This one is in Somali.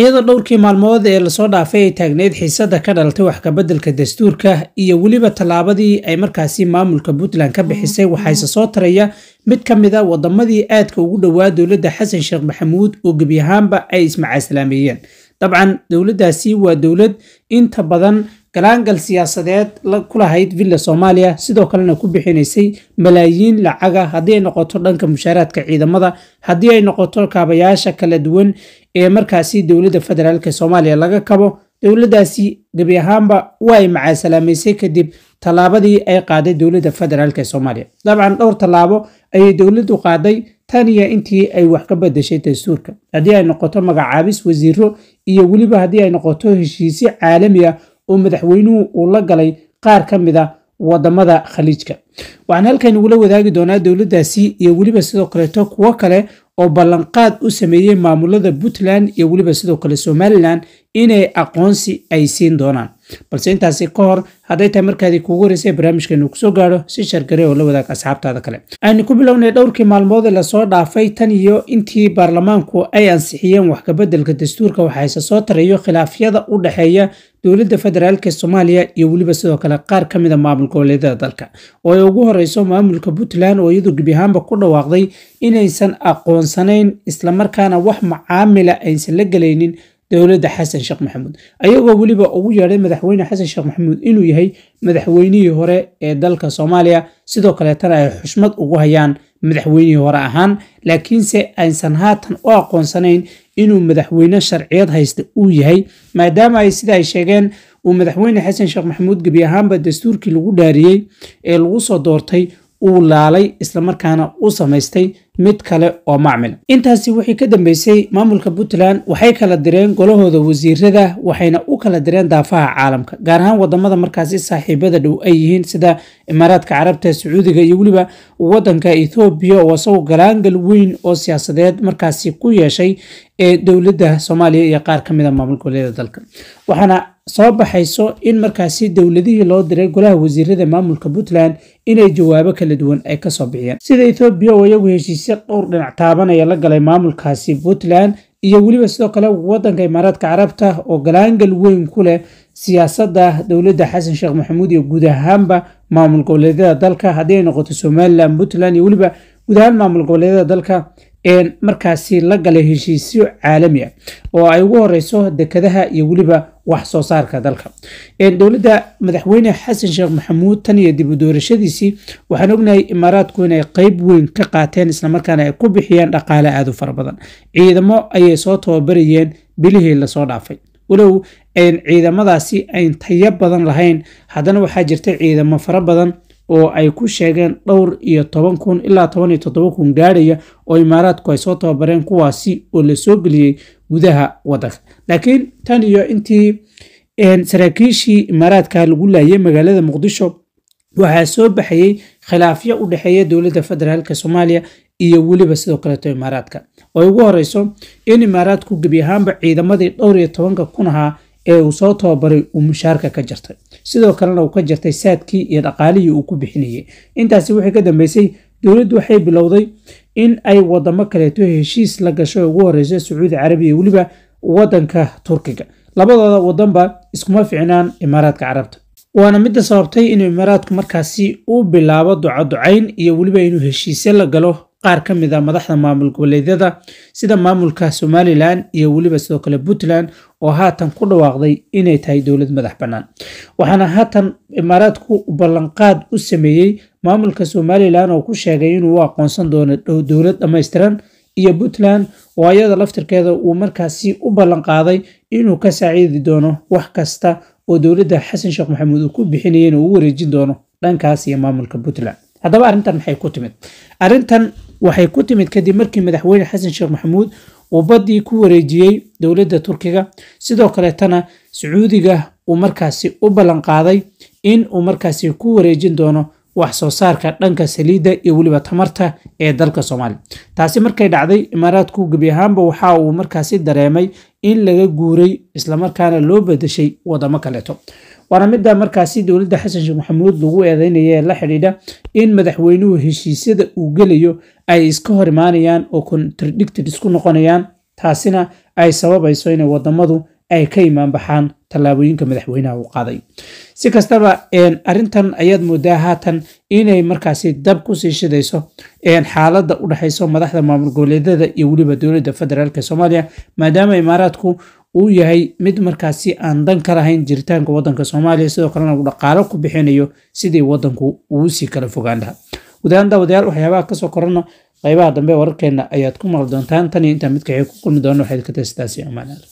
iyadoo dhowrkii maalmood ee lasoo dhaafay ay taagneyd xiisadda ka dhalatay wax kabeddelka dastuurka iyo weliba tallaabadii ay markaasi maamulka puntland ka bixisay waxaa ise soo taraya mid ka mid a waddamadii aadka ugu dhowaa dowladda xasan sheekh maxamuud oo gebi ahaanba ay ismacaaslaameeyeen dabcan dowladdaasi waa dowlad inta badan galaangal siyaasadeed ku lahayd villa soomaaliya sidoo kalena ku bixinaysay malaayiin lacaga haddii ay noqoto dhanka mushaaraadka ciidamada haddii ay noqoto kaabayaasha kala duwan ee markaasi dowladda federaalk soomaaliya laga kabo dowladdaasi gebi ahaanba way macaasalaameysay kadib tallaabadii ay qaaday dowladda federaalk ee soomaaliya dabcan dhowr tallaabo ayay dowladdu qaaday tan iyo intii ay wax ka bedeshay dastuurka haddii ay noqoto magacaabis wasiiro iyo weliba haddii ay noqoto heshiisyo caalami ah oo madaxweynuhu uu la galay qaar ka mid a ah wadamada khaliijka waxaan halkan igula wadaagi doonaa dowladdaasi iyo weliba sidoo kaleeto kuwo kale oo ballanqaad u sameeyey maamulada puntland iyo weliba sidoo kale somalilan inay aqoonsi ay siin doonaan balse intaasi ka hor hadday tahay markaadii kuugu horeysay barnaamijkeenu kusoo gaadho si shargare oo la wadaag asxaabtaada kale aynu ku bilownay dhowrkii maalmood ee lasoo dhaafay tan iyo intii baarlamaanku ay ansixiyeen waxkabeddelka dastuurka waxa soo tarayo khilaafyada u dhexeeya dowladda federaalk soomaaliya iyo weliba sidoo kale qaar ka a ah maamul goboleedyada dalka oo ay ugu horreyso maamulka puntland oo iyadu gebi ahaanba ku dhawaaqday inaysan aqoonsanayn islamarkaana wax macaamila aysan la gelaynin dowladda xasan sheekh maxamuud ayagoo weliba ugu yeedhay madaxweyne xasan sheekh maxamuud inuu yahay madaxweynihii hore ee dalka soomaaliya sidoo kaleetana ay xushmad ugu hayaan madaxweynihii hore ahaan laakiinse aysan haatan u aqoonsanayn inuu madaxweyne sharciyad haysta uu yahay maadaama ay sida ay sheegeen uu madaxweyne xasan sheekh maxamuud gebi ahaanba dastuurkii lagu dhaariyey ee lagu soo doortay uu laalay islamarkaana u samaystay mid kale oo macmil intaasi wixii ka dambeysay maamulka puntland waxay kala direen golahooda wasiirada waxayna u kala direen daafaha caalamka gaar ahaan wadamada markaasi saaxiibada dhow ay yihiin sida imaaraadka carabta sacuudiga iyo weliba wadanka ethoobiya oo isagoo galaangal weyn oo siyaasadeed markaasi ku yeeshay ee dowladda soomaaliya iyo qaar ka mida ah maamul goboleeda dalka waxaana soo baxayso in markaasi dowladihii loo diray golaha wasiirada maamulka puntland inay jawaabo kala duwan ay ka soo bixiyeen sida etoobiya oo iyagu heshiisya dhowr dhinac taabanaya la galay maamulkaasi puntland iyo weliba sidoo kale waddanka imaaraadka carabta oo galaangal weyn ku leh siyaasadda dowladda xasan sheekh maxamuud iyo guud ahaanba maamul goboleedyada dalka haddii ay noqoto somalilan puntland iyo weliba guud ahaan maamul goboleedyada dalka markaasi la galay heshiisyo caalami ah oo ay ugu horeyso dekadaha iyo weliba wax soo saarka dalka dowladda madaxweyne xasan sheekh maxamuud tan iyo dib u doorashadiisii waxaan ognahay imaaraadku inay qeyb weyn ka qaateen islamarkaana ay ku bixiyeen dhaqaale aad u fara badan ciidamo ayay soo tababarayeen bilihii lasoo dhaafay walow ciidamadaasi ayn tayo badan lahayn haddana waxaa jirta ciidamo fara badan oo ay ku sheegeen dhowr iyo toban kun ilaa toban iyo toddoba kun gaadhaya oo imaaraadku ay soo tababareen kuwaasi oo la soo geliyey gudaha waddanka laakiin tan iyo intii saraakiishii imaaraadka lagu laayay magaalada muqdisho waxaa soo baxayey khilaafyo u dhexeeya dowladda federaalka soomaaliya iyo weliba sidoo kaleeto imaaraadka oo ay ugu horeyso in imaaraadku gebi ahaanba ciidamadii dhowr iyo tobanka kun ahaa ee uu soo tababaray uu mushaarka ka jartay sidoo kalena uu ka jartay saadkii iyo dhaqaalihii uu ku bixinayay intaasi wixii ka dambeysay dowladdu waxay bilowday in ay wadamo kaleeto heshiis la gasho ugu horeysa sacuudi carabiya weliba waddanka turkiga labadooda wadanba iskuma fiicnaan imaaraadka carabta waana midda sababtay inuu imaaraadku markaasi u bilaabo ducoducayn iyo weliba inuu heshiise la galo qaar ka mid a ah madaxda maamul goboleedyada sida maamulka somalilan iyo weliba sidoo kale puntland oo haatan ku dhawaaqday inay tahay dowlad madax bannaan waxaana haatan imaaraadku ballanqaad u sameeyey maamulka somalilan oo ku sheegay inuu u aqoonsan doono dowlad dhammaystiran iyo puntland oo ayada laftirkeeda uu markaasi u ballanqaaday inuu ka saaciidi doono wax kasta oo dowladda xasan sheekh maxamuud uu ku bixinaya inuu u wareejin doono dhankaas iyo maamulka puntland haddaba arrintan maxay ku timid arrintan waxay ku timid kadib markii madaxweyne xasan sheekh maxamuud uu baddii ku wareejiyey dowladda turkiga sidoo kaleetana sacuudiga uu markaasi u ballanqaaday in uu markaasi ku wareejin doono wax soo saarka dhanka saliidda iyo weliba tamarta ee dalka soomaaliya taasi markay dhacday imaaraadku gebi ahaanba waxa uu markaasi dareemay in laga guuray islamarkaana loo bedeshay wadamo kaleeto waana mida markaasi dowladda xasan sheekh maxamuud lagu eedeynaya ee la xidhiidha in madaxweynuhu heshiisyada uu gelayo ay iska hor imaanayaan oo contradicted isku noqonayaan taasina ay sababayso inay wadamadu ay ka imaanbaxaan tallaabooyinka madaxweynaha uu qaaday si kastaba arintan ayaad moodaa haatan inay markaasi dab kusii shidayso xaaladda u dhexayso madaxda maamul goboleedada iyo weliba dowladda federaalk soomaaliya maadaama imaaraadku uu yahay mid markaasi aan dan ka lahayn jiritaanka wadanka soomaaliya sidoo kalena uu dhaqaalo ku bixinayo sidii wadanku uu sii kala fogaan lahaa guud waxyaabaha kasoo korana qaybaha dambe wararkeena ayaad ku maqli doontaan tan iyo intaan mid kaxey ku kulmi doona waxayd ka taystaasi amaanaada